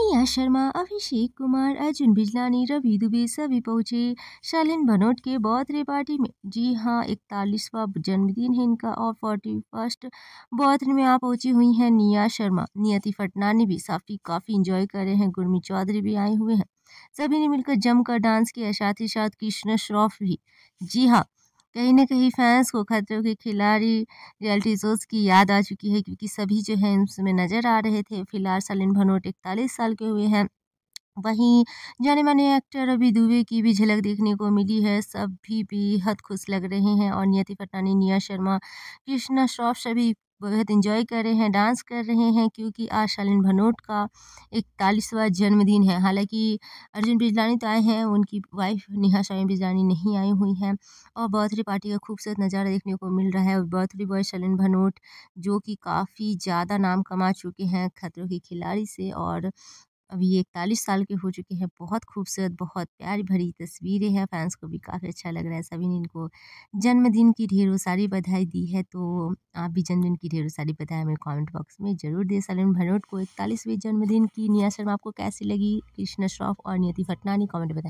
अनिया शर्मा अभिषेक कुमार अर्जुन बिजलानी रवि दुबे सभी पहुंचे शालिन भनोट के बर्थडे पार्टी में जी हाँ इकतालीसवा जन्मदिन है इनका और फोर्टी फर्स्ट बर्थडे में आप पहुंची हुई हैं निया शर्मा नियति फटनानी भी साफी काफ़ी इंजॉय कर रहे हैं गुरमी चौधरी भी आए हुए हैं सभी ने मिलकर जमकर डांस किया साथ ही साथ कृष्ण श्रॉफ भी जी हाँ कहीं ना कहीं फैंस को खतरों के खिलाड़ी रियलिटी शोज की याद आ चुकी है क्योंकि सभी जो है उसमें नज़र आ रहे थे फिलहाल सलिन भनोट इकतालीस साल के हुए हैं वहीं जाने माने एक्टर रवि दुबे की भी झलक देखने को मिली है सब भी बेहद खुश लग रहे हैं और नियति पटानी निया शर्मा कृष्णा श्रॉफ सभी बहुत इंजॉय कर रहे हैं डांस कर रहे हैं क्योंकि आज शालिन भनोट का इकतालीसवा जन्मदिन है हालांकि अर्जुन बिजलानी तो आए हैं उनकी वाइफ नेहा शालीन बिजलानी नहीं आई हुई हैं और बर्थडे पार्टी का खूबसूरत नज़ारा देखने को मिल रहा है बर्थडे बॉय शालिन भनोट जो कि काफ़ी ज़्यादा नाम कमा चुके हैं खतरों के खिलाड़ी से और अभी इकतालीस साल के हो चुके हैं बहुत खूबसूरत बहुत प्यार भरी तस्वीरें हैं फैंस को भी काफ़ी अच्छा लग रहा है सभी ने इनको जन्मदिन की ढेरों सारी बधाई दी है तो आप भी जन्मदिन की ढेरों सारी बधाई हमें कमेंट बॉक्स में जरूर दें सलिन भनोट को इकतालीसवें जन्मदिन की निया शर्मा आपको कैसी लगी कृष्णा श्रॉफ और नियति फटनानी कॉमेंट बताएँ